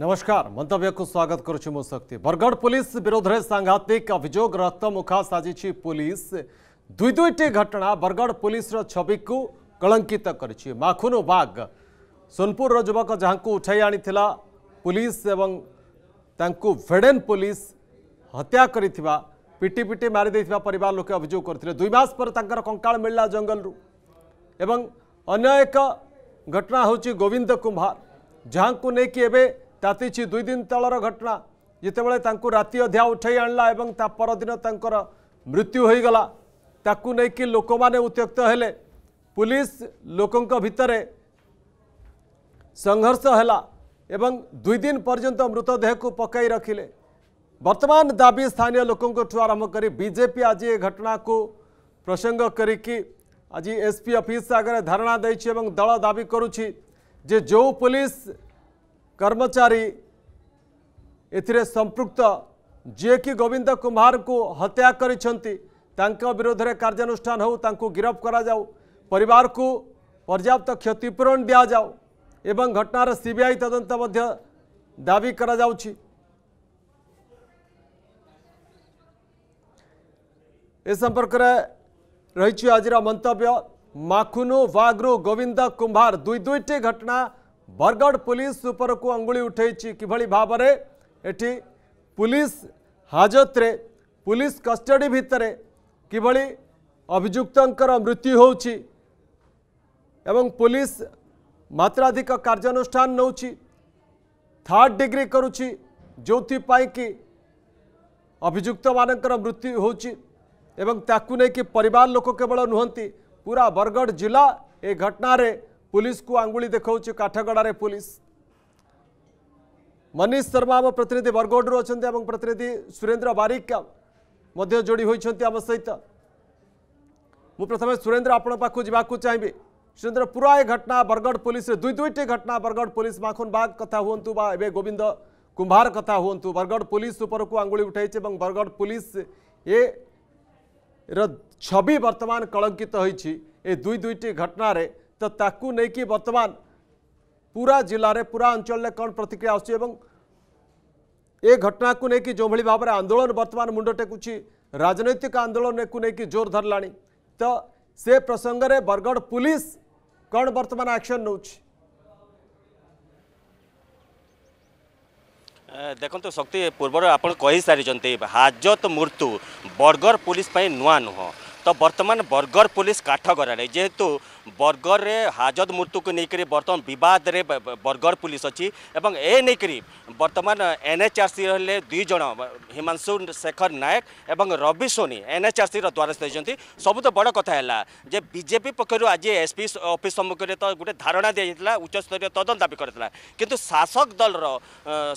नमस्कार मंतव्य को स्वागत शक्ति बरगढ़ पुलिस विरोध में सांघातिक अभोग रक्तमुखा साजिश पुलिस दुई दुईट घटना बरगढ़ पुलिस छवि को कलंकित माखुनु बाग सोनपुर जुवक जहाँ को उठाई आनी पुलिस एवं भेडेन पुलिस हत्या कर पिटी पिटी मारिदे पर लोक अभोग करते दुई मस पर कंका मिलला जंगल एवं अन्य एक घटना हूँ गोविंद कुंभार जहां को लेकिन ତାତିଛି ଦୁଇ ଦିନ ତଳର ଘଟଣା ଯେତେବେଳେ ତାଙ୍କୁ ରାତି ଅଧ୍ୟା ଉଠାଇ ଆଣିଲା ଏବଂ ତା ପରଦିନ ତାଙ୍କର ମୃତ୍ୟୁ ହୋଇଗଲା ତାକୁ ନେଇକି ଲୋକମାନେ ଉତ୍ତ୍ୟକ୍ତ ହେଲେ ପୁଲିସ ଲୋକଙ୍କ ଭିତରେ ସଂଘର୍ଷ ହେଲା ଏବଂ ଦୁଇ ଦିନ ପର୍ଯ୍ୟନ୍ତ ମୃତଦେହକୁ ପକାଇ ରଖିଲେ ବର୍ତ୍ତମାନ ଦାବି ସ୍ଥାନୀୟ ଲୋକଙ୍କଠୁ ଆରମ୍ଭ କରି ବିଜେପି ଆଜି ଏ ଘଟଣାକୁ ପ୍ରସଙ୍ଗ କରିକି ଆଜି ଏସ୍ପି ଅଫିସ୍ ଆଗରେ ଧାରଣା ଦେଇଛି ଏବଂ ଦଳ ଦାବି କରୁଛି ଯେ ଯେଉଁ ପୋଲିସ कर्मचारी एपृक्त जिकि गोविंद कुमार को हत्या करोध में कार्यानुष्ठान हो गिरफ कर पर्याप्त क्षतिपूरण दि जाऊ घटनार सीबीआई तदंत दावी कर संपर्क रही आज मंतव्य माखुनु वाग्रु गोविंद कुंभार दुई दुईटी घटना बरगढ़ पुलिस उपरक अंगुली उठाई कि भाव में पुलिस हाजत रे पुलिस कस्टडी भितर कि अभुक्त मृत्यु हो पुलिस मात्राधिक कार्यानुष्ठान नौ थर्ड डिग्री करुँच जो कि अभिजुक्त मानक मृत्यु होकू नहीं कि परिवार लोक केवल नुहंती पूरा बरगढ़ जिला ये घटना रे पुलिस को आंगुली देखा काठगड़ पुलिस मनीष शर्मा आम प्रतिनिधि बरगढ़ अच्छा प्रतिनिधि सुरेन्द्र बारिक जोड़ी होती आम सहित मु प्रथम सुरेन्द्र आपको पाक चाहिए सुरेन्द्र पूरा ये घटना बरगढ़ पुलिस दुई दुईट घटना बरगढ़ पुलिस माखन बाग कथा हूँ बा गोविंद कुंभार कथा हूँ बरगढ़ पुलिस उपर को आंगुली उठाई बरगढ़ पुलिस ए छवि बर्तमान कलंकित तो दुई दुईटी घटन तो ताकू नहीं कि बर्तमान पूरा जिले में पूरा अंचल कौन प्रतिक्रिया आसू ए घटना को लेकिन जो भाव में आंदोलन बर्तमान मुंड टेकुची राजनैतिक आंदोलन को लेकिन जोर धरला तो से प्रसंग में बरगढ़ पुलिस कौन बर्तमान आक्शन नौ ଦେଖନ୍ତୁ शक्ति पूर्व आप सारी हाजत मृत्यु बरगढ़ पुलिस नुआ नुह तो बर्तमान बरगढ़ पुलिस ପୁଲିସ୍ जेहेतु तो বরগড়ে হাজত মৃত্যুকে নিয়ে বর্তমান বিবাদে বরগড় পুলিশ অছি এবং এ নিয়ে বর্তমান এনএচআরসি হলে দুই জন হিমাংশু শেখর নায়ক এবং রবি সোনি এনএচআরসির দ্বারস্থ হয়েছেন সবুত বড় কথা হল যে বিজেপি পক্ষর আজ এসপি অফিস সম্মুখে তো গোটে ধারণা দিয়েছিল উচ্চস্তরীয় তদন্ত দাবি করেছিল কিন্তু শাসক দলর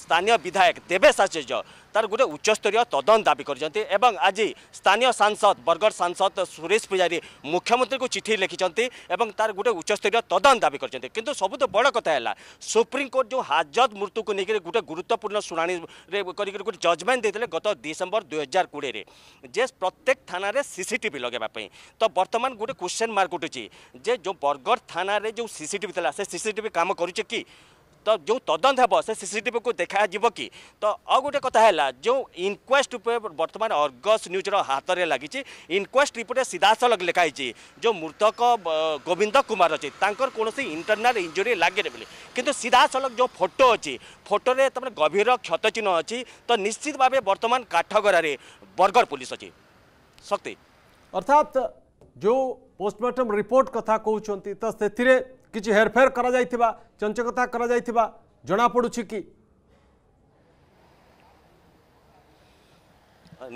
স্থানীয় বিধায়ক দেবেশ আচার্য তার গোটে উচ্চস্তরীয় তদন্ত দাবি করছেন এবং আজ স্থানীয় সাংসদ বরগড় সাংসদ সুরেশ পূজারী মুখ্যমন্ত্রী চিঠি লিখিছেন এবং তার গোটে উচ্চস্তরীয় তদন্ত দাবি করছেন কিন্তু সবুঠ বড় কথা হল সুপ্রিমকোর্ট যে হাজত মৃত্যুকে নিয়ে গোটে গুরুত্বপূর্ণ শুনানি করি গোটে জজমেন্ট দিয়ে গত ডিসেম্বর দুই হাজার কোড়িয়ে যে প্রত্যেক থানার সিসিটিভি লগাইবা তো বর্তমান গোটে কোশ্চেন মার্ক উঠুছে যে যে বরগড় থানার যে সিসিটিভি লা সে সিসিটিভি কাম করছে কি ତ ଯେଉଁ ତଦନ୍ତ ହେବ ସେ ସିସିଟିଭିକୁ ଦେଖାଯିବ କି ତ ଆଉ ଗୋଟେ କଥା ହେଲା ଯେଉଁ ଇନକ୍ୱେଷ୍ଟ ଉପରେ ବର୍ତ୍ତମାନ ଅର୍ଗସ୍ ନ୍ୟୁଜ୍ର ହାତରେ ଲାଗିଛି ଇନକ୍ୱେଷ୍ଟ ରିପୋର୍ଟରେ ସିଧାସଳଖ ଲେଖାହେଇଛି ଯେଉଁ ମୃତକ ଗୋବିନ୍ଦ କୁମାର ଅଛି ତାଙ୍କର କୌଣସି ଇଣ୍ଟରନାଲ୍ ଇଞ୍ଜୁରି ଲାଗିନି ବୋଲି କିନ୍ତୁ ସିଧାସଳଖ ଯେଉଁ ଫଟୋ ଅଛି ଫଟୋରେ ତାମାନେ ଗଭୀର କ୍ଷତଚିହ୍ନ ଅଛି ତ ନିଶ୍ଚିତ ଭାବେ ବର୍ତ୍ତମାନ କାଠଗରାରେ ବରଗଡ଼ ପୋଲିସ ଅଛି ଶକ୍ତି ଅର୍ଥାତ୍ ଯେଉଁ ପୋଷ୍ଟମର୍ଟମ ରିପୋର୍ଟ କଥା କହୁଛନ୍ତି ତ ସେଥିରେ କିଛି ହେରଫେର କରାଯାଇଥିବା ଚଞ୍ଚକତା କରାଯାଇଥିବା ଜଣାପଡ଼ୁଛି କି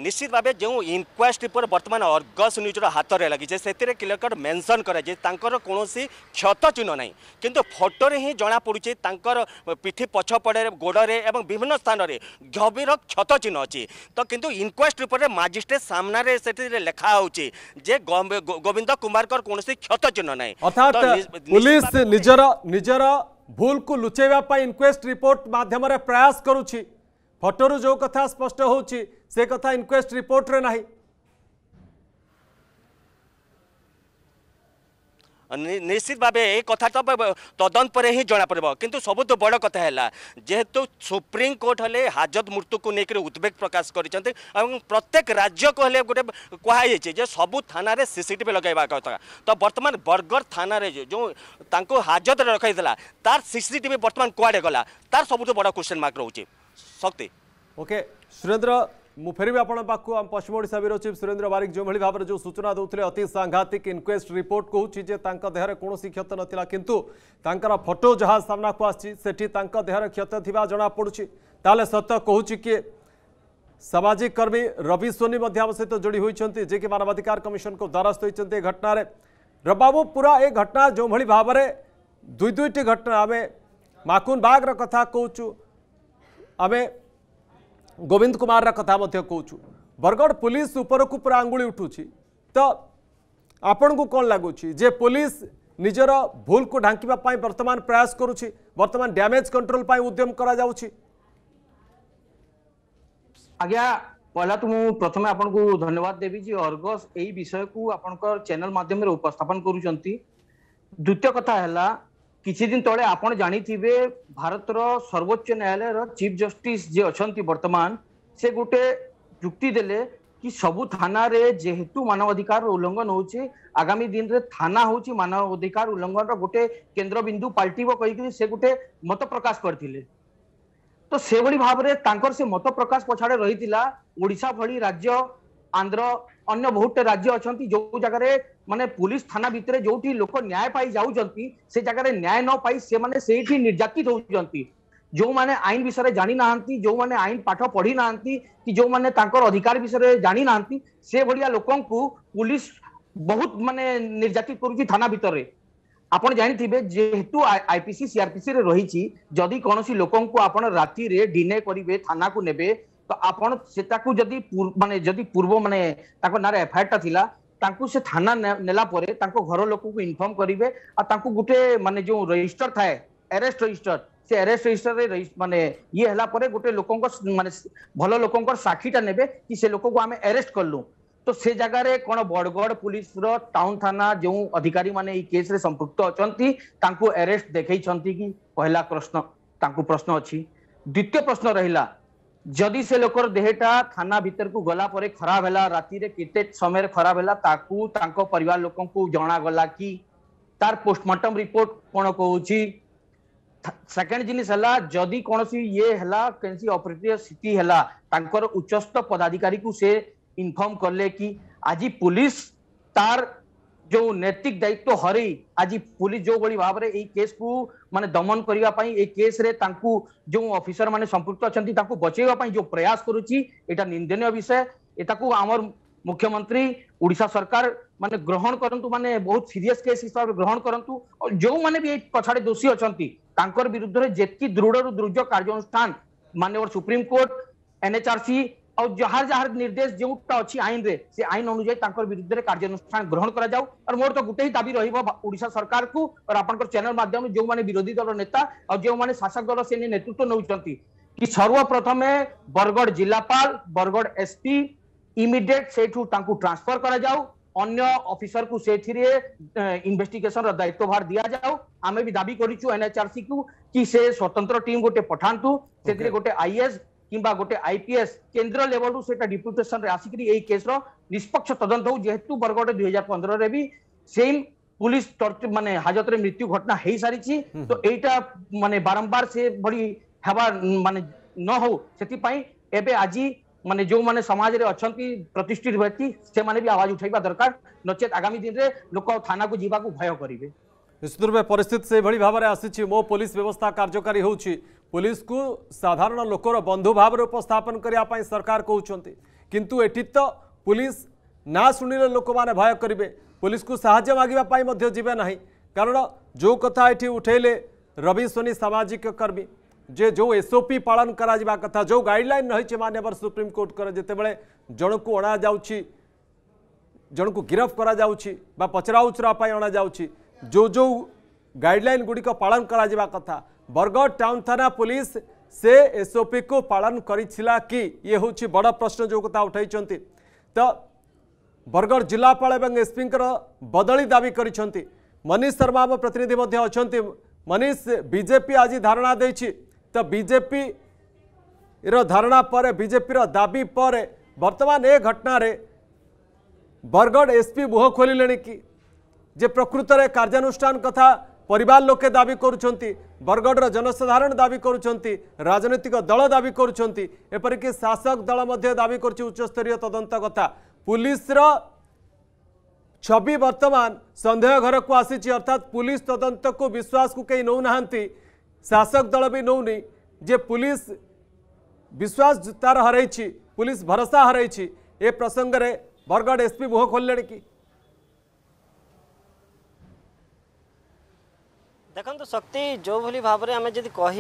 নিশ্চিত ভাবে যে ইনকোয়েস্ট উপরে বর্তমানে অর্গস নিউজর হাতরে লাগিছে সেতিরে ক্লিয়ার মেনশন করা যে তাঁর কৌশি ক্ষত চিহ্ন নাই কিন্তু ফটোরে হি জনা পড়ুছে তাঁর পিঠি পছপড়ে গোড়ে এবং বিভিন্ন স্থানের গভীর ক্ষত চিহ্ন অছি তো কিন্তু ইনকোয়েস্ট উপরে মাজিষ্ট্রেট সামনারে সেটি লেখা হচ্ছে যে গোবিন্দ কুমারকর কৌশি ক্ষত চিহ্ন নাই অর্থাৎ পুলিশ নিজর নিজর ভুলকু লুচাইবা ইনকোয়েস্ট রিপোর্ট মাধ্যমে প্রয়াস করুছি फटोर जो कथा स्पष्ट से कथा इनक्वेस्ट रिपोर्ट रे नहीं निश्चित भाव एक कथ तदंत पर ही जना पड़े कि सबुत बड़ कथा है जेहेतु सुप्रीम कोर्ट हेल्ले हाजत मृत्यु को लेकर उद्बेग प्रकाश कर प्रत्येक राज्य को हेल्ले गोटे कहुई सब थाना सीसीटी लगे कथ तो बर्तमान बरगर थाना रे जो हाजत रखा तार सीसीटी बर्तमान कुआडे गला तार सबुत बड़ क्वेश्चन मार्क रोचे ଶକ୍ତି ଓକେ ସୁରେନ୍ଦ୍ର ମୁଁ ଫେରିବି ଆପଣଙ୍କ ପାଖକୁ ଆମ ପଶ୍ଚିମ ଓଡ଼ିଶା ବ୍ୟୁରୋ ଚିଫ୍ ସୁରେନ୍ଦ୍ର ବାରିକ ଯେଉଁଭଳି ଭାବରେ ଯେଉଁ ସୂଚନା ଦେଉଥିଲେ ଅତି ସାଂଘାତିକ ଇନକ୍ୱେଷ୍ଟ ରିପୋର୍ଟ କହୁଛି ଯେ ତାଙ୍କ ଦେହରେ କୌଣସି କ୍ଷତ ନଥିଲା କିନ୍ତୁ ତାଙ୍କର ଫଟୋ ଯାହା ସାମ୍ନାକୁ ଆସିଛି ସେଠି ତାଙ୍କ ଦେହରେ କ୍ଷତ ଥିବା ଜଣାପଡ଼ୁଛି ତାହେଲେ ସତ କହୁଛି କିଏ सामाजिक कर्मी रवि सोनी आम सहित जोड़ी होती जे कि मानवाधिकार कमिशन को द्वारस्थ होती ए घटन रबाबू पूरा ए घटना जो भाव में दुई दुईटी घटना आम माकुन बाग्र कथा कहचु ଆମେ ଗୋବିନ୍ଦ କୁମାରର କଥା ମଧ୍ୟ କହୁଛୁ ବରଗଡ଼ ପୋଲିସ ଉପରକୁ ପୁରା ଆଙ୍ଗୁଳି ଉଠୁଛି ତ ଆପଣଙ୍କୁ କ'ଣ ଲାଗୁଛି ଯେ ପୋଲିସ ନିଜର ଭୁଲକୁ ଢାଙ୍କିବା ପାଇଁ ବର୍ତ୍ତମାନ ପ୍ରୟାସ କରୁଛି ବର୍ତ୍ତମାନ ଡ୍ୟାମେଜ କଣ୍ଟ୍ରୋଲ ପାଇଁ ଉଦ୍ୟମ କରାଯାଉଛି ଆଜ୍ଞା ପହିଲା ତ ମୁଁ ପ୍ରଥମେ ଆପଣଙ୍କୁ ଧନ୍ୟବାଦ ଦେବି ଯେ ଅର୍ଗସ୍ ଏଇ ବିଷୟକୁ ଆପଣଙ୍କ ଚ୍ୟାନେଲ ମାଧ୍ୟମରେ ଉପସ୍ଥାପନ କରୁଛନ୍ତି ଦ୍ୱିତୀୟ କଥା ହେଲା কিছু দিন তলে আপনার জানিথিবে ভারতর সর্বোচ্চ ন্যায়ালয়র চিফ জষ্টিস যে অনেক বর্তমান সে গোটে যুক্তি দেলে কি সবু থানার যেহেতু মানবাধিকার উল্লঙ্ঘন হচ্ছে আগামী দিনে থানা হচ্ছে মানবাধিকার উল্লঙ্ঘনর গোটে কেন্দ্রবিন্দু পাল্টিব কহিকি সে গোটে মত প্রকাশ করে তো সেভাবে ভাবে তাঁর সে মত প্রকাশ পছাড়ে রইলা ওড়শা ভি রাজ্য আন্ধ্র अन्य बहुत राज्य अच्छा जो जगार मानने पुलिस थाना भितर जो लोक न्याय जाऊँगी से जगार न्याय न पाई से मैंने होती जो मैंने आईन विषय जानी ना जो मैंने आईन पाठ पढ़ी ना कि जो मैंने अधिकार विषय जाणी ना से भाया लोक पुलिस बहुत मानने निर्यात कर थाना भितर ଆପଣ ଜାଣିଥିବେ ଯେହେତୁ ଆଇପିସି ସିଆରପିସି ରେ ରହିଛି ଯଦି କୌଣସି ଲୋକଙ୍କୁ ଆପଣ ରାତିରେ ଡିନେ କରିବେ ଥାନାକୁ तो आपता पूर्व मानते एफ आई आर टाला से थाना नेला घर लोक को इनफर्म करेंगे गोटे माने जो रजिस्टर थाए एरेस्ट रजिस्टर से एरेस्ट रजिस्टर रे ये गोटे लोक मान भल लोक साक्षीटा ने लोक को आम एरेस्ट कलु तो से जगह रे कौन बड़गढ़ पुलिस रो टाउन थाना जो अधिकारी माने ये केस रे संपुक्त अच्छा एरेस्ट देखते कि पहला प्रश्न प्रश्न अच्छी द्वितीय प्रश्न रहा जदि से लोकर देहटा थाना भितर को गला परे खराब है रातिर केते समय खराब है परिवार लोक जनागला कि तार पोस्टमार्टम रिपोर्ट कौन कौन सेकेंड जिनिस है जदि कौन ये है कैसी अपरिप्रिय स्थिति है उच्चस्थ पदाधिकारी को से इनफर्म कले कि आज पुलिस तार जो नैतिक दायित्व हरई आज पुलिस जो भाव भाव में केस को मान दमन करने केस रे जो अफिसर मान संपुक्त अच्छा बचेवाई जो प्रयास करुच्च निंदन विषय यू आम मुख्यमंत्री ओडा सरकार माने ग्रहण करूँ माने बहुत सीरीयस केस हिसाब से ग्रहण करूँ और जो मैंने भी पछाड़े दोषी अच्छा विरुद्ध में जी दृढ़ दृढ़ कार्यानुष्ठान मानवर सुप्रीम कोर्ट एनएचआरसी जहाँ जहाँ निर्देश जो अच्छी आईन रे से आईन अनुजाई विरुद्ध में कार्यानुषान ग्रहण कर मोर तो गोटे ही दावी रहीशा सरकार को और आपल मध्यम जो मैंने विरोधी दल नेता और जो मैंने शासक दल से नेतृत्व नौकरी कि सर्वप्रथमे बरगढ़ जिलापाल बरगढ़ एसपी इमिडिएट से ट्रांसफर करफिसर को से इनभेटिगेसन रायित्व भार दि जाओ आम भी दाबी करसी को कि से स्वतंत्र टीम गोटे पठातु से गोटे आईएस কিংবা গোটে আইপিএস কেন্দ্র লেভেলু সেটা ডিপুটেসন আসিকি এই কেসর নিষ্পক্ষ তদন্ত হোক যেহেতু বরগড় দুই হাজার পনেরে বি সেম পুলিশ মানে হাজতরে মৃত্যু ঘটনা হয়ে সারিছি তো এইটা মানে বারম্বার সে ভি হওয়া মানে ন হো সেপাই এবে আজি মানে যে মানে সমাজের অনেক প্রতিষ্ঠিত ব্যক্তি সে আওয়াজ উঠাইবা দরকার নচেত আগামী দিনে লোক থানাকু যা ভয় করবে निश्चित रूप में परिस्थित से भाव में आसी मो पुलिस व्यवस्था कार्यकारी हो पुलिस को साधारण लोकर बंधु भाव उपस्थापन करने सरकार कहते किंतु एटी तो पुलिस ना शुणिले लोक मैंने भय करेंगे पुलिस को साहय मागे ना कारण जो कथा ये उठेले रवि सोनी सामाजिक कर्मी जे जो एसओपी पालन करा कथा जो गाइडलाइन रही मानवर सुप्रीमकोर्टर जितेबाला जन को जा जन को गिरफ कर पचरा उचरा अणाऊ जो जो गाइडलाइन गुड़िक पालन करा कथा बरगढ़ टाउन थाना पुलिस से एसओपी को पालन करा कि ये हूँ बड़ प्रश्न जो कथा उठाई तो बरगढ़ जिलापाल और एसपी बदली दाबी कर मनीष शर्मा आम प्रतिनिधि अच्छा मनीष बीजेपी आज धारणा दे तो बीजेपी धारणा पर बीजेपी दाबी पर बर्तमान ए रे बरगढ़ एसपी मुह खोल कि जे प्रकृत कार्यानुष्ठान कथा पर लोके दाबी बरगढ़ जनसाधारण दाबी करजनैतिक दल दाबी करपरिक शासक दल दाबी कर उच्चस्तरीय तदंत कथा पुलिस छवि बर्तमान सन्देह घर को आसी अर्थात पुलिस तदंत को विश्वास को कई नौ शासक दल भी नौनी जे पुलिस विश्वास तार हर पुलिस भरोसा हर ए प्रसंगे बरगढ़ एसपी मुह खोल कि देखो शक्ति जो भली भाव में आम जी कह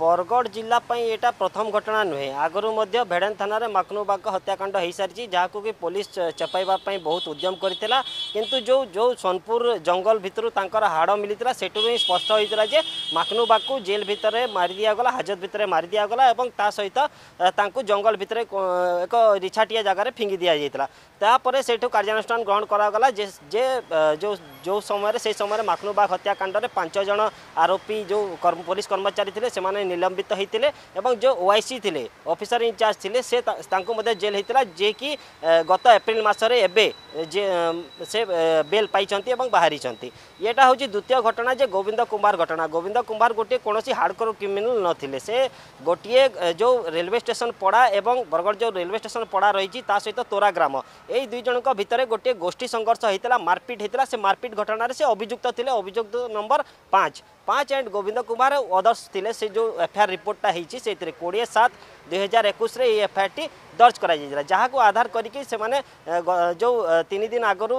बरगढ़ जिलापाई यहाँ प्रथम घटना नुहे आगुरी भेड़ेन थाना मकनू बाग हत्याकांड हो सारी जहाँ कि पुलिस चपाइवापी बहुत उद्यम करता जो जो सोनपुर जंगल भितर हाड़ मिली सेठ स्पष्ट होता जे मकनू बाग को जेल भितर मारी दिगला हाजत भितर मारी दिगला और सहित जंगल भितर एक रिछाटिया जगह फिंगी दि जाइए से कार्यानुषान ग्रहण करे जो जो समय से समय मकनू बाघ हत्याकांड पांचज আরোপি যে পুলিশ কর্মচারী লে সে নিলম্বিত হয়েছে এবং যে ওআইসি লে অফিসর ইনচার্জ লে সে তাঁর জেল হয়েছিল যে কি গত এপ্রিল মাসরে এবে যে সে বেল পাই এবং বাহারি এটা হচ্ছে দ্বিতীয় ঘটনা যে গোবিন্দ কুমার ঘটনা গোবিন্দ কুমার গোটিয়ে কোণী হার্ডকোর ক্রিমিনাল নলে সে গোটিয়ে যে রেলওয়ে স্টেশন পড়া এবং বরগড় যে রেলওয়ে স্টেশন পড়া রয়েছে তা সহ তোরা গ্রাম এই দুই জনক ভিতরে গোটিয়ে গোষ্ঠী সংঘর্ষ হয়েছিল মারপিট হয়েছিল সে মারপিট ঘটনার সে অভিযুক্ত লে অভিযুক্ত নম্বর পাঁচ पांच एंड गोविंद कुमार अदर्स थे जो एफआईआर रिपोर्टा होती है कोड़े सात दुईहजार एक एफ आई टी दर्ज कर जहाँ को आधार करके जो तीन दिन आगर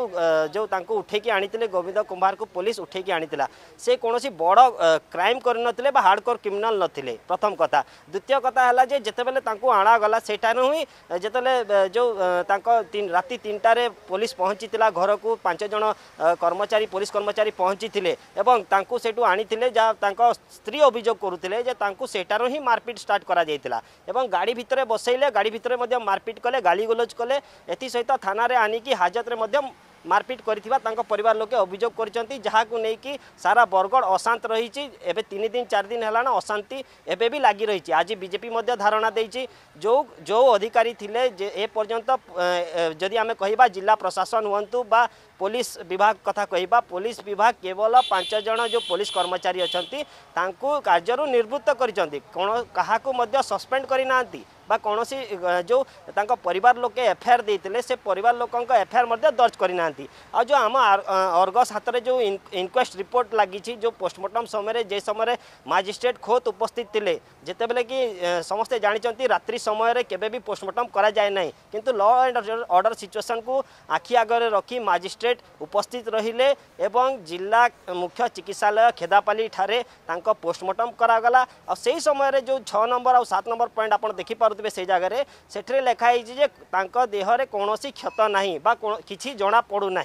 जो उठेक आनी गोविंद कुमार को पुलिस उठेक आनी से कौन बड़ क्राइम कर हार्डकोर क्रिमिनाल नी प्रथम कथा द्वितीय कथा है जिते अणागला सेठान हुई जिते जो तीन, राति तीन टे पुलिस पहुँची घर को पांचज कर्मचारी पुलिस कर्मचारी पहुँची से आनी स्त्री अभोग करूँ सेठारू ही मारपिट स्टार्ट कर এবং গাড়ি ভিতরে বসাইলে গাড়ি ভিতরে মারপিট কলে গালিগুলোজ কলে এসহ থানায় আনিকি হাজতরে মারপিট করে পরিবার লোকে অভিযোগ করছেন যাকে নেই সারা বরগড় অশান্ত রয়েছে এবে তিন দিন চার দিন হল অশান্তি এবে বি লাগি রয়েছে আজ বিজেপি ধারণা দিয়েছে যে যে অধিকারী লে এপর্যন্ত যদি আমি কহবা জেলা প্রশাসন হুঁতু বা পুলিশ বিভাগ কথা কহবা পুলিশ বিভাগ কেবল পাঁচ জন যে পুলিশ কর্মচারী অনেক তাঁকু কার্যর নিবৃত্ত করছেন কোণ কাহকু সসপেন্ড করে না ବା କୌଣସି ଯେଉଁ ତାଙ୍କ ପରିବାର ଲୋକେ ଏଫଆଇଆର୍ ଦେଇଥିଲେ ସେ ପରିବାର ଲୋକଙ୍କ ଏଫଆଇଆର୍ ମଧ୍ୟ ଦର୍ଜ କରିନାହାନ୍ତି ଆଉ ଯେଉଁ ଆମ ଅର୍ଗସ ହାତରେ ଯେଉଁ ଇନକ୍ୱେଷ୍ଟ ରିପୋର୍ଟ ଲାଗିଛି ଯେଉଁ ପୋଷ୍ଟମର୍ଟମ୍ ସମୟରେ ଯେ ସମୟରେ ମାଜିଷ୍ଟ୍ରେଟ୍ ଖୋଦ୍ ଉପସ୍ଥିତ ଥିଲେ ଯେତେବେଳେ କି ସମସ୍ତେ ଜାଣିଛନ୍ତି ରାତ୍ରି ସମୟରେ କେବେ ବି ପୋଷ୍ଟମର୍ଟମ୍ କରାଯାଏ ନାହିଁ କିନ୍ତୁ ଲ ଆଣ୍ଡ ଅର୍ଡ଼ର ସିଚୁଏସନ୍କୁ ଆଖି ଆଗରେ ରଖି ମାଜିଷ୍ଟ୍ରେଟ୍ ଉପସ୍ଥିତ ରହିଲେ ଏବଂ ଜିଲ୍ଲା ମୁଖ୍ୟ ଚିକିତ୍ସାଳୟ ଖେଦାପାଲିଠାରେ ତାଙ୍କ ପୋଷ୍ଟମର୍ଟମ୍ କରାଗଲା ଆଉ ସେହି ସମୟରେ ଯେଉଁ ଛଅ ନମ୍ବର ଆଉ ସାତ ନମ୍ବର ପଏଣ୍ଟ ଆପଣ ଦେଖିପାରୁଥିବେ देखिए से जगह से लिखाही देह कौन क्षत ना कि जना पड़ूना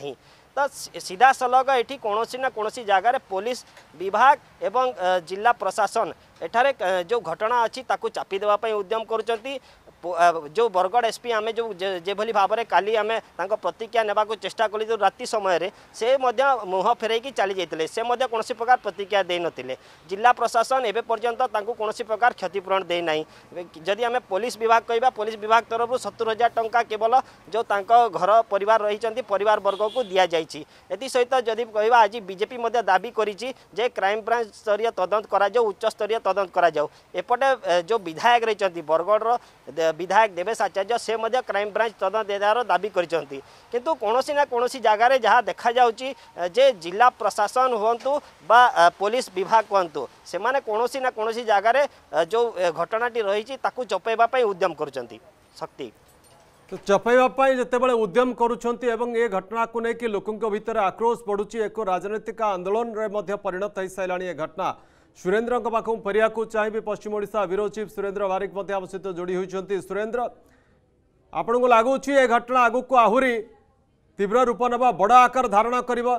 तो सीधा सलग ये कौन ना कौन जगार पुलिस विभाग एवं जिला प्रशासन एठार जो घटना अच्छी चापी देवाई उद्यम कर जो बरगड़ एसपी आम जो जेभली भाव में काली आम प्रतिक्रिया ने चेषा कल जो राति समय से मुह फेर चली जाते से कौन प्रकार प्रतिक्रिया दे जिला प्रशासन एवं पर्यटन कौन प्रकार क्षतिपूरण देना जदि आम पुलिस विभाग कह पुलिस विभाग तरफ सतुर हजार टाँग केवल जो घर पर रही पर को दि जाइए एथि सहित जदि कह आज बीजेपी दाबी करे क्राइम ब्रांच स्तरीय तदंत कर उच्चस्तरीय तदंत कर जो विधायक रही बरगड़ ବିଧାୟକ ଦେବେଶ ଆଚାର୍ଯ୍ୟ ସେ ମଧ୍ୟ କ୍ରାଇମବ୍ରାଞ୍ଚ ତଦନ୍ତ ଦେବାର ଦାବି କରିଛନ୍ତି କିନ୍ତୁ କୌଣସି ନା କୌଣସି ଜାଗାରେ ଯାହା ଦେଖାଯାଉଛି ଯେ ଜିଲ୍ଲା ପ୍ରଶାସନ ହୁଅନ୍ତୁ ବା ପୋଲିସ ବିଭାଗ କୁହନ୍ତୁ ସେମାନେ କୌଣସି ନା କୌଣସି ଜାଗାରେ ଯେଉଁ ଘଟଣାଟି ରହିଛି ତାକୁ ଚପେଇବା ପାଇଁ ଉଦ୍ୟମ କରୁଛନ୍ତି ଶକ୍ତି ଚପେଇବା ଯେତେବେଳେ ଉଦ୍ୟମ କରୁଛନ୍ତି ଏବଂ ଏ ଘଟଣାକୁ ନେଇକି ଲୋକଙ୍କ ଭିତରେ ଆକ୍ରୋଶ ବଢ଼ୁଛି ଏକ ରାଜନୈତିକ ଆନ୍ଦୋଳନରେ ମଧ୍ୟ ପରିଣତ ହୋଇସାରିଲାଣି ଏ ଘଟଣା ସୁରେନ୍ଦ୍ରଙ୍କ ପାଖକୁ ଫେରିବାକୁ ଚାହିଁବି ପଶ୍ଚିମ ଓଡ଼ିଶା ବ୍ୟୁରୋ ଚିଫ୍ ସୁରେନ୍ଦ୍ର ବାରିକ ମଧ୍ୟ ଆମ ସହିତ ଯୋଡ଼ି ହୋଇଛନ୍ତି ସୁରେନ୍ଦ୍ର ଆପଣଙ୍କୁ ଲାଗୁଛି ଏ ଘଟଣା ଆଗକୁ ଆହୁରି ତୀବ୍ର ରୂପ ନେବା ବଡ଼ ଆକାର ଧାରଣ କରିବ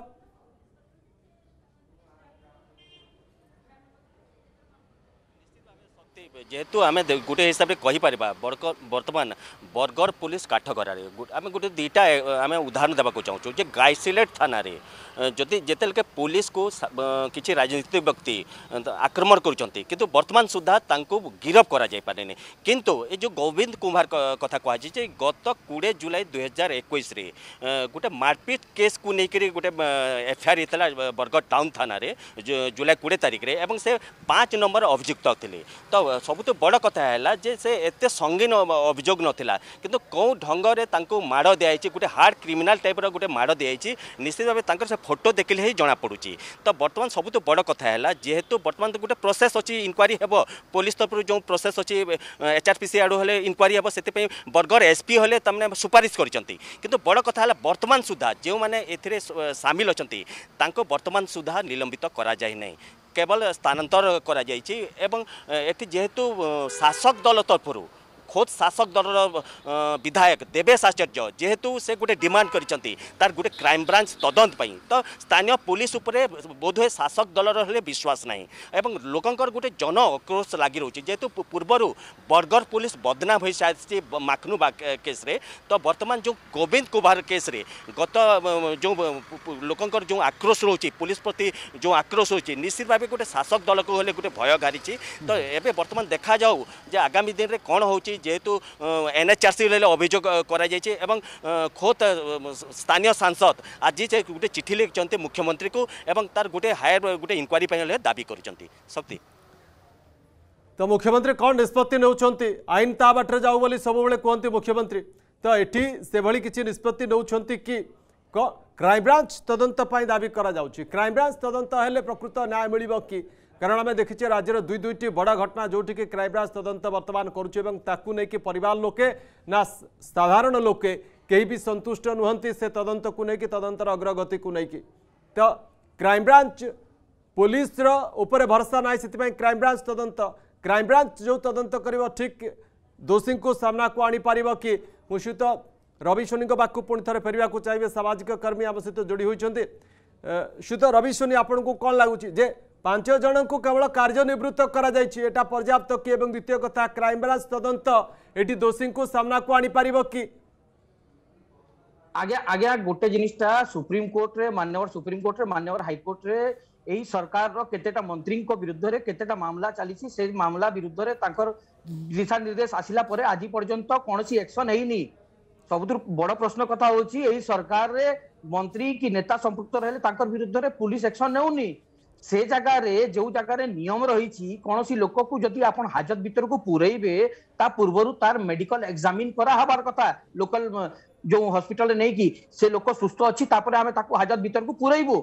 যেহেতু আমি গোটে হিসাবে কহিপার বর্তমান বরগড় পুলিশ কাঠগড়ার আমি গোটে দুইটা আমি উদাহরণ দেওয়া চাহুছু যে গাইসিলেট থানার যদি যেতবে পুলিশ কু কিছু রাজনীতিক ব্যক্তি আক্রমণ করছেন কিন্তু বর্তমান সুদ্ধা তাঁকু গিরফ করা যাইপারে কিন্তু এই যে গোবিন্দ কুমার কথা কুহাযি যে গত কোড়ি জুলাই দুই হাজার একুশে গোটে মারপিট কেস কু নেই গোটে এফআইআর হয়েছিল বরগড় টাউন থানার জুলাই কোড়ি তারিখে এবং সে পাঁচ নম্বর অভিযুক্ত লে তো সব ସବୁଠୁ ବଡ଼ କଥା ହେଲା ଯେ ସେ ଏତେ ସଙ୍ଗୀନ ଅଭିଯୋଗ ନଥିଲା କିନ୍ତୁ କେଉଁ ଢଙ୍ଗରେ ତାଙ୍କୁ ମାଡ଼ ଦିଆଯାଇଛି ଗୋଟେ ହାର୍ଡ଼ କ୍ରିମିନାଲ୍ ଟାଇପ୍ର ଗୋଟେ ମାଡ଼ ଦିଆଯାଇଛି ନିଶ୍ଚିତ ଭାବେ ତାଙ୍କର ସେ ଫଟୋ ଦେଖିଲେ ହିଁ ଜଣାପଡ଼ୁଛି ତ ବର୍ତ୍ତମାନ ସବୁଠୁ ବଡ଼ କଥା ହେଲା ଯେହେତୁ ବର୍ତ୍ତମାନ ଗୋଟେ ପ୍ରୋସେସ୍ ଅଛି ଇନକ୍ୱାରି ହେବ ପୋଲିସ ତରଫରୁ ଯେଉଁ ପ୍ରୋସେସ୍ ଅଛି ଏଚ୍ ଆର୍ ପି ସି ଆଡ଼ୁ ହେଲେ ଇନକ୍ୱାରି ହେବ ସେଥିପାଇଁ ବରଗଡ଼ ଏସ୍ ପି ହେଲେ ତାମାନେ ସୁପାରିଶ କରିଛନ୍ତି କିନ୍ତୁ ବଡ଼ କଥା ହେଲା ବର୍ତ୍ତମାନ ସୁଦ୍ଧା ଯେଉଁମାନେ ଏଥିରେ ସାମିଲ ଅଛନ୍ତି ତାଙ୍କୁ ବର୍ତ୍ତମାନ ସୁଦ୍ଧା ନିଲମ୍ବିତ କରାଯାଇ ନାହିଁ কেবল স্থানান্তর করা যাইছি এবং এটি যেহেতু শাসক দল তরফর খোদ শাসক দলর বিধায়ক দেবেশ আচার্য যেহেতু সে গোটে ডিমান্ড করেছেন তার গোটে ক্রাইমব্রাঞ্চ তদন্ত পাই তো স্থানীয় পুলিশ উপরে বোধহয়ে শাসক দলর হলে বিশ্বাস না এবং লোকঙ্কর গোটে জন অক্রোশ লাগি রয়েছে যেহেতু পূর্বর বরগড় পুলিশ বদনাম হয়ে সারিছে মাখনু কেস্রে তো বর্তমান যে গোবিন্দ কুমার কেস্রে গত যে লোকঙ্কর যে আক্রোশ রয়েছে পুলিশ প্রতি যে আক্রোশ রয়েছে নিশ্চিত ভাবে গোটে শাসক দলক হলে গোটে ভয় ঘারিছে তো এবে বর্তমান দেখা যাও যে আগামী দিনে কম হচ্ছে যেহেতু এনএচআরসি অভিযোগ করা যাইছে এবং খোদ স্থানীয় সাংসদ আজ সে গোটে চিঠি লিখছেন মুখ্যমন্ত্রী এবং তার গোটে হায়ার গোটে ইনকোয়ারি দাবি করছেন শক্তি তো মুখ্যমন্ত্রী কম নিষ্পতি নেউছেন আইন তা বাটরে যাও বলে সবুলে কুহতি মুখ্যমন্ত্রী তো এটি সেভাবে কিছু নিষ্পতি নেউছেন কি ক্রাইমব্রাঞ্চ তদন্ত দাবি করা যাচ্ছে ক্রাইমব্রাঞ্চ তদন্ত হলে প্রকৃত ন্যায় মিলব কি कारण आम देखी राज्य दुई दुईट बड़ घटना जोटि क्राइमब्रांच तदंत बर्तमान करके परे ना साधारण लोके कहीं भी सन्तुष्ट नुहति से तदंत को लेकिन तदंतर अग्रगति को लेकिन तो क्राइमब्रांच पुलिस उपर भरोसा ना से क्राइमब्रांच तदंत क्राइमब्रांच जो तदंत कर ठीक दोषी को सामना को आनी पार कि मुझे तो रवि सोनी पाक पुणि थे फेर को चाहिए सामाजिक कर्मी आम सहित जोड़ी होती सुत रवि सोनी आपन को कौन लगुच्छे পাঁচ জনক কেবল কার্যনিবৃত্ত করা যাইছে এটা পর্যাপ্ত কি এবং দ্বিতীয় কথা ক্রাইমব্রাঞ্চ তদন্ত এটি দোষী সামনাকু আনিপারিব কি আজ্ঞা আজ্ঞা গোটে জিনিসটা সুপ্রিম কোর্টরে মান্যবর সুপ্রিম কোর্টরে মান্যবর হাইকোর্টরে এই সরকারর কেতেটা মন্ত্রীঙ্ক বিরুদ্ধরে কেতেটা মামলা চালিছি সেই মামলা বিরুদ্ধরে তাঙ্কর দিশা নির্দেশ আসিলা পরে আজি পর্যন্ত কোনসি অ্যাকশন হেইনি সবুঠু বড় প্রশ্ন কথা হচ্ছে এই সরকারে মন্ত্রী কি নেতা সম্পৃক্ত রহলে তাঙ্কর বিরুদ্ধরে পুলিশ অ্যাকশন নেউনি ସେ ଜାଗାରେ ଯୋଉ ଜାଗାରେ ନିୟମ ରହିଛି କୌଣସି ଲୋକକୁ ଯଦି ଆପଣ ହାଜତ ଭିତରକୁ ପୁରେଇବେ ତା ପୂର୍ବରୁ ତାର ମେଡିକାଲ ଏକ୍ସାମିନ କରାହବାର କଥା ଲୋକାଲ ଯୋଉ ହସ୍ପିଟାଲରେ ନେଇକି ସେ ଲୋକ ସୁସ୍ଥ ଅଛି ତାପରେ ଆମେ ତାକୁ ହାଜତ ଭିତରକୁ ପୁରେଇବୁ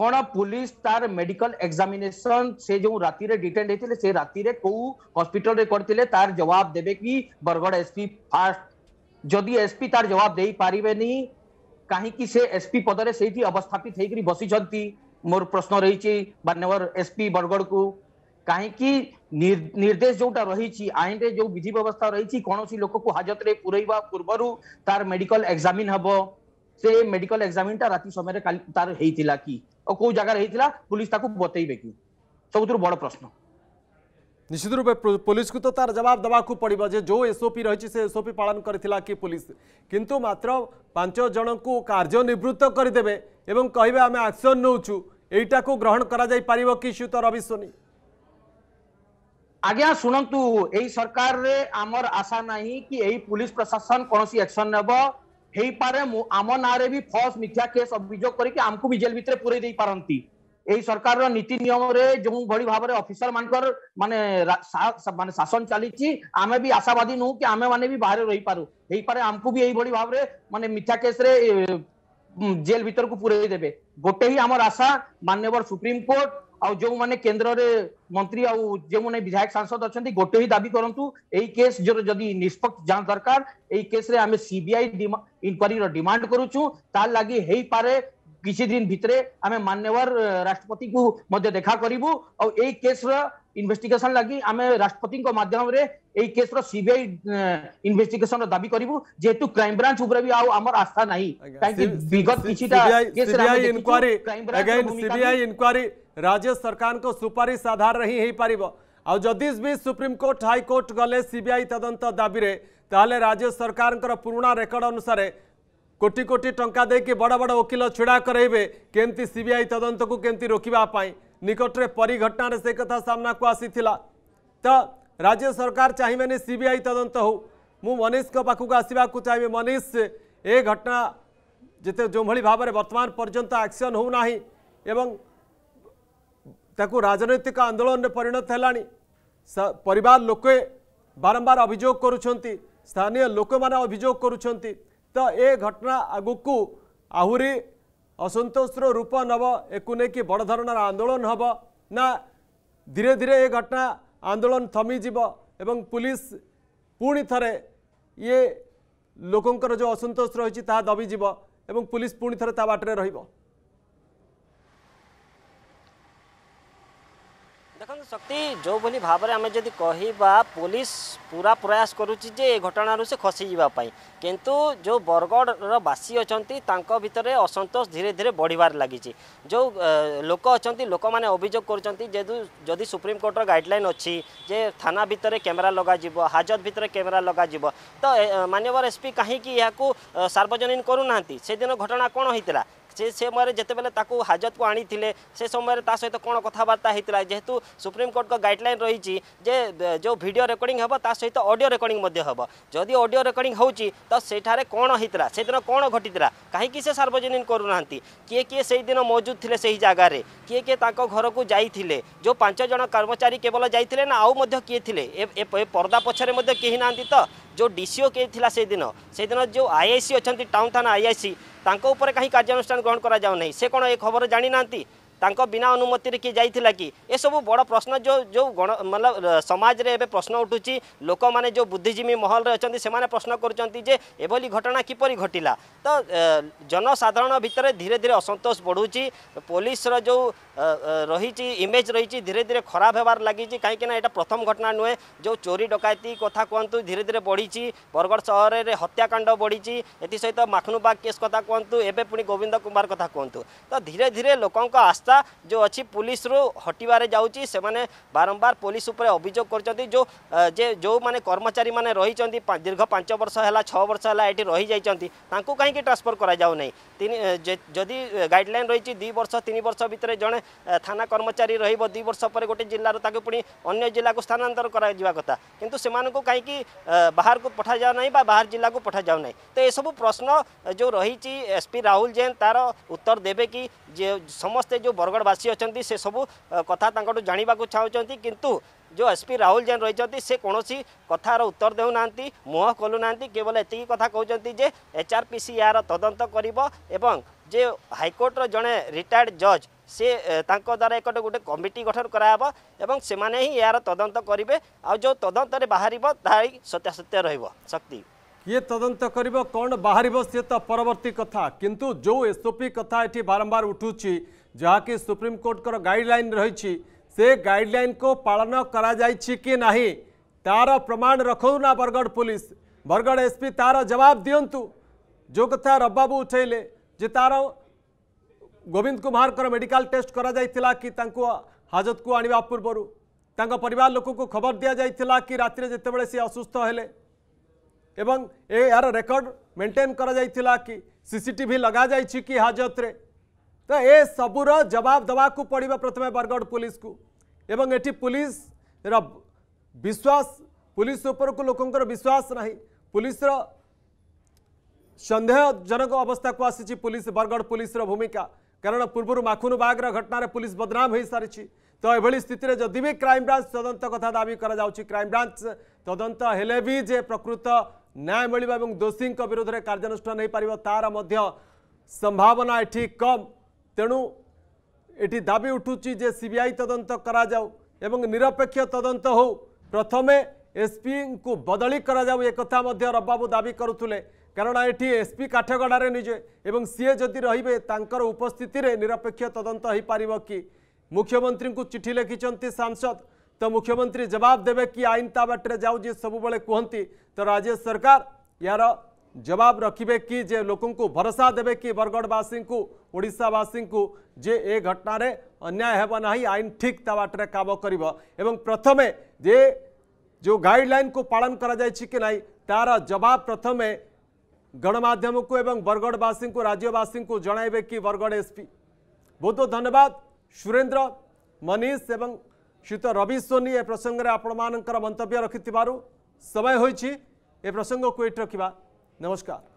କଣ ପୋଲିସ ତାର ମେଡିକାଲ ଏକ୍ସାମିନେସନ ସେ ଯୋଉ ରାତିରେ ଡିଟେଣ୍ଡ ହେଇଥିଲେ ସେ ରାତିରେ କୋଉ ହସ୍ପିଟାଲରେ କରିଥିଲେ ତାର ଜବାବ ଦେବେ କି ବରଗଡ଼ ଏସପି ଫାଷ୍ଟ ଯଦି ଏସପି ତାର ଜବାବ ଦେଇପାରିବେନି କାହିଁକି ସେ ଏସପି ପଦରେ ସେଇଠି ଅବସ୍ଥାପିତ ହେଇକରି ବସିଛନ୍ତି मोर प्रश्न रही एसपी बरगढ़ को कहीं निर्देश जो रही आईन रे जो विधि व्यवस्था रही कौन सी लोक को हाजत में पूरेवा पूर्व तार मेडिकल एक्जामिन हम से मेडिकल एक्जामिन रात समय तार होता कि कौ जगार होता पुलिस बतेबे कि सब बड़ प्रश्न निश्चित रूप पुलिस को तो तार जवाब दबा को पड़ जो एसओपी रही से एसओपी पालन कर पुलिस किंतु मात्र पांच जन को कार्य निवृत्त करदे एवं कहे आम आक्शन नौ ग्रहण कर श्युत रवि आज्ञा शुणु यही सरकार रे आमर आशा ना कि पुलिस प्रशासन कौन एक्शन नब हो पारे आम ना भी फर्स मिथ्या केस अभोग कर जेल भितर पुरे पारती यही सरकार रो नीति नियम रे जो भली भाव अफिसर मान माने मान शासन चली आमे भी आशावादी नुह कि आमे माने भी बाहर रही पारू पारे आमको भी यही भली भाव रे माने मिथ्या केस रे জেল ভিতর কো পুরে দেবে গটে হি আমৰ আশা মাননীয়ৰ সুপ্রিম কোর্ট আৰু যো মানে কেন্দ্ৰৰ মন্ত্রী আৰু যো মানে বিধায়ক সংসদ আছে গটে হি দাবী কৰন্তু এই কেছ যো যদি নিস্পক্ত যান দরকার এই কেছৰে আমি সিবিআই ইনকুইৰিৰ ডিমান্ড কৰুচু তাৰ লাগি হেই পারে কিছদিন ভিতৰে আমি মাননীয় ৰাষ্ট্ৰপতিক মধ্য দেখা কৰিব আৰু এই কেছৰ इनभेटिगेसन लगी आम राष्ट्रपति मध्यम केस रि आई दावी करू जेहेतु क्राइम ब्रांच भी आम आस्था ना कहीं राजेश सरकार को सुपारिश आधार रही ही पार आदि भी सुप्रीम कोर्ट हाई कोर्ट गले सीबीआई तदंत दाबी तेल राज्य सरकार पुराणा रेकर्ड अनुसार कोटि कोटि टाँ दे बड़ बड़ वकिल छिड़ा करेंगे केमती सीबीआई तदंत को केमती रोकवाई निकटरे परिघटन से कथा सामना को आसी तो राज्य सरकार चाहिए सीबीआई तदंत हो मु मनीष पाखक आसवाक चाहिए मनीष ए घटना जिते जो भाव में बर्तमान पर्यटन आक्शन होना एवं राजनैतिक आंदोलन में परिणत है पर लोके बारंबार अभियोग करुँच स्थानीय लोक मैंने अभोग कर घटना आग को आगक आहरी ଅସନ୍ତୋଷର ରୂପ ନେବ ଏକୁ ନେଇକି ବଡ଼ ଧରଣର ଆନ୍ଦୋଳନ ହେବ ନା ଧୀରେ ଧୀରେ ଏ ଘଟଣା ଆନ୍ଦୋଳନ ଥମିଯିବ ଏବଂ ପୁଲିସ ପୁଣି ଥରେ ଇଏ ଲୋକଙ୍କର ଯେଉଁ ଅସନ୍ତୋଷ ରହିଛି ତାହା ଦବିଯିବ ଏବଂ ପୁଲିସ ପୁଣି ଥରେ ତା ବାଟରେ ରହିବ দেখুন শক্তি যেভাবে ভাবে আমি যদি কহবা পুলিশ পুরা প্রয়াস করুছি যে এই ঘটনার সে খসি যাওয়া কিন্তু যে বরগড়র বাসী অনেক তাঁর ভিতরে অসন্তোষ ধীরে ধীরে বড়িবার লাগিছে যে লোক অনেক লোক মানে অভিযোগ করছেন যেহেতু যদি সুপ্রিমকোর্টর গাইডলাইন অছি যে থানা ভিতরে ক্যামেরা লগাযিব হাজত ভিতরে ক্যামেরা লগাযিব তো মানবর এসপি কাহিকি এখন সার্বজনীন করু না সেদিন ঘটনা কোণ হয়েছিল ସେ ସମୟରେ ଯେତେବେଳେ ତାକୁ ହାଜତକୁ ଆଣିଥିଲେ ସେ ସମୟରେ ତା ସହିତ କ'ଣ କଥାବାର୍ତ୍ତା ହେଇଥିଲା ଯେହେତୁ ସୁପ୍ରିମକୋର୍ଟଙ୍କ ଗାଇଡ଼ଲାଇନ୍ ରହିଛି ଯେ ଯେଉଁ ଭିଡ଼ିଓ ରେକର୍ଡ଼ିଂ ହେବ ତା ସହିତ ଅଡ଼ିଓ ରେକର୍ଡ଼ିଂ ମଧ୍ୟ ହେବ ଯଦି ଅଡ଼ିଓ ରେକର୍ଡ଼ିଂ ହେଉଛି ତ ସେଠାରେ କ'ଣ ହେଇଥିଲା ସେଦିନ କ'ଣ ଘଟିଥିଲା କାହିଁକି ସେ ସାର୍ବଜନୀନ କରୁନାହାନ୍ତି କିଏ କିଏ ସେଇଦିନ ମଜୁଦ ଥିଲେ ସେହି ଜାଗାରେ କିଏ କିଏ ତାଙ୍କ ଘରକୁ ଯାଇଥିଲେ ଯେଉଁ ପାଞ୍ଚ ଜଣ କର୍ମଚାରୀ କେବଳ ଯାଇଥିଲେ ନା ଆଉ ମଧ୍ୟ କିଏ ଥିଲେ ଏ ପର୍ଦ୍ଦା ପଛରେ ମଧ୍ୟ କେହି ନାହାନ୍ତି ତ ଯେଉଁ ଡି ସି ଓ କେ ଥିଲା ସେଦିନ ସେଦିନ ଯେଉଁ ଆଇ ଆଇ ସି ଅଛନ୍ତି ଟାଉନ୍ ଥାନା ଆଇ ଆଇ ସି ତାଙ୍କ ଉପରେ କାହିଁ କାର୍ଯ୍ୟାନୁଷ୍ଠାନ ଗ୍ରହଣ କରାଯାଉନାହିଁ ସେ କ'ଣ ଏ ଖବର ଜାଣିନାହାନ୍ତି ତାଙ୍କ ବିନା ଅନୁମତିରେ କିଏ ଯାଇଥିଲା କି ଏସବୁ ବଡ଼ ପ୍ରଶ୍ନ ଯେଉଁ ଯେଉଁ ଗଣ ମତଲବ ସମାଜରେ ଏବେ ପ୍ରଶ୍ନ ଉଠୁଛି ଲୋକମାନେ ଯେଉଁ ବୁଦ୍ଧିଜୀବୀ ମହଲରେ ଅଛନ୍ତି ସେମାନେ ପ୍ରଶ୍ନ କରୁଛନ୍ତି ଯେ ଏଭଳି ଘଟଣା କିପରି ଘଟିଲା ତ ଜନସାଧାରଣ ଭିତରେ ଧୀରେ ଧୀରେ ଅସନ୍ତୋଷ ବଢ଼ୁଛି ପୋଲିସର ଯେଉଁ ରହିଛି ଇମେଜ୍ ରହିଛି ଧୀରେ ଧୀରେ ଖରାପ ହେବାର ଲାଗିଛି କାହିଁକିନା ଏଇଟା ପ୍ରଥମ ଘଟଣା ନୁହେଁ ଯେଉଁ ଚୋରି ଡକାୟତି କଥା କୁହନ୍ତୁ ଧୀରେ ଧୀରେ ବଢ଼ିଛି ବରଗଡ଼ ସହରରେ ହତ୍ୟାକାଣ୍ଡ ବଢ଼ିଛି ଏଥିସହିତ ମାଖନୁବାଗ କେସ୍ କଥା କୁହନ୍ତୁ ଏବେ ପୁଣି ଗୋବିନ୍ଦ କୁମାର କଥା କୁହନ୍ତୁ ତ ଧୀରେ ଧୀରେ ଲୋକଙ୍କ ଆସ୍ଥା रास्ता जो अच्छी पुलिस रु हटवे जाने बारंबार पुलिस अभियोग कर जो जे जो मैंने कर्मचारी मैंने रही दीर्घ पांच वर्ष है छः वर्ष है रही जाइंटा कहीं ट्रांसफर कराऊना जदि गाइडल रही दु वर्ष तीन वर्ष भितर जड़े थाना कर्मचारी रही दु वर्ष पर गोटे जिलूर ताकि पुणी अगर जिला को स्थानातर करता कितु बाहर को पठा जाऊना बा बाहर जिला को पठा जाऊना तो यह सब प्रश्न जो रही एसपी राहुल जैन तार उत्तर देवे कि समस्ते जो ବରଗଡ଼ବାସୀ ଅଛନ୍ତି ସେ ସବୁ କଥା ତାଙ୍କଠୁ ଜାଣିବାକୁ ଚାହୁଁଛନ୍ତି କିନ୍ତୁ ଯେଉଁ ଏସ୍ ପି ରାହୁଲ ଜୈନ ରହିଛନ୍ତି ସେ କୌଣସି କଥାର ଉତ୍ତର ଦେଉନାହାନ୍ତି ମୁହଁ ଖୋଲୁନାହାନ୍ତି କେବଳ ଏତିକି କଥା କହୁଛନ୍ତି ଯେ ଏଚ୍ ଆର୍ ପି ସି ଏହାର ତଦନ୍ତ କରିବ ଏବଂ ଯେ ହାଇକୋର୍ଟର ଜଣେ ରିଟାୟାର୍ଡ ଜଜ୍ ସେ ତାଙ୍କ ଦ୍ୱାରା ଏକଟେ ଗୋଟେ କମିଟି ଗଠନ କରାହେବ ଏବଂ ସେମାନେ ହିଁ ଏହାର ତଦନ୍ତ କରିବେ ଆଉ ଯେଉଁ ତଦନ୍ତରେ ବାହାରିବ ତାହା ହିଁ ସତ୍ୟାସତ୍ୟ ରହିବ ଶକ୍ତି କିଏ ତଦନ୍ତ କରିବ କ'ଣ ବାହାରିବ ସିଏ ତ ପରବର୍ତ୍ତୀ କଥା କିନ୍ତୁ ଯେଉଁ ଏସ୍ଓପି କଥା ଏଠି ବାରମ୍ବାର ଉଠୁଛି जहाँकि सुप्रीम कोर्टर रही से गाइडलाइन को पालन करा तार प्रमाण रखना बरगढ़ पुलिस बरगढ़ एसपी तार जवाब दिंतु जो कथा बाबू उठेले जे तार गोविंद कुमार कर मेडिकल टेस्ट करा कि हाजत को आणवा पूर्वर पर लोक को खबर दि जाता कि रात जितेबले सी असुस्थ हेले एवं यार रेकर्ड मेंटेन करा कि सीसीटीवी लगा जाइए कि हाजत में तो ये सबूर जवाब दवा को पड़े प्रथम बरगढ़ पुलिस को एवं ये पुलिस विश्वास पुलिस उपरको लोकंर विश्वास ना पुलिस सन्देहजनक अवस्था को आसी पुलिस बरगढ़ पुलिस भूमिका कारण पूर्व माखुन बाग्र घटना रे पुलिस बदनाम हो सारी तो यह स्थित जदि भी क्राइमब्रांच तदंत कथा दावी करा क्राइमब्रांच तदंत हेले भी जे प्रकृत न्याय मिल दोषी विरोध में कार्यानुष्ठान पार तार संभावना ये कम ତେଣୁ ଏଠି ଦାବି ଉଠୁଛି ଯେ ସିବିଆଇ ତଦନ୍ତ କରାଯାଉ ଏବଂ ନିରପେକ୍ଷ ତଦନ୍ତ ହେଉ ପ୍ରଥମେ ଏସ୍ପିଙ୍କୁ ବଦଳି କରାଯାଉ ଏକଥା ମଧ୍ୟ ରବାବୁ ଦାବି କରୁଥିଲେ କାରଣ ଏଠି ଏସ୍ପି କାଠଗଡ଼ାରେ ନିଜେ ଏବଂ ସିଏ ଯଦି ରହିବେ ତାଙ୍କର ଉପସ୍ଥିତିରେ ନିରପେକ୍ଷ ତଦନ୍ତ ହୋଇପାରିବ କି ମୁଖ୍ୟମନ୍ତ୍ରୀଙ୍କୁ ଚିଠି ଲେଖିଛନ୍ତି ସାଂସଦ ତ ମୁଖ୍ୟମନ୍ତ୍ରୀ ଜବାବ ଦେବେ କି ଆଇନ ତା ବାଟରେ ଯାଉଛି ସବୁବେଳେ କୁହନ୍ତି ତ ରାଜ୍ୟ ସରକାର ଏହାର जवाब रखिए कि जे लोक भरोसा देवे कि बरगढ़वासी ओडावासी को जे ए घटन अन्याय हेब ना आईन ठीक ता बाटे कम कर प्रथम जे जो गाइडलाइन को पालन करा कि ना तार जवाब प्रथम गणमाध्यम को एवं बरगढ़वासी को राज्यवासी को जनइबे कि बरगढ़ एसपी बहुत बहुत धन्यवाद सुरेन्द्र मनीष एवं श्रीत रवि सोनी ए प्रसंगे आपण आपण मंतव्य रखि समय हो प्रसंग को ये रखा नमस्कार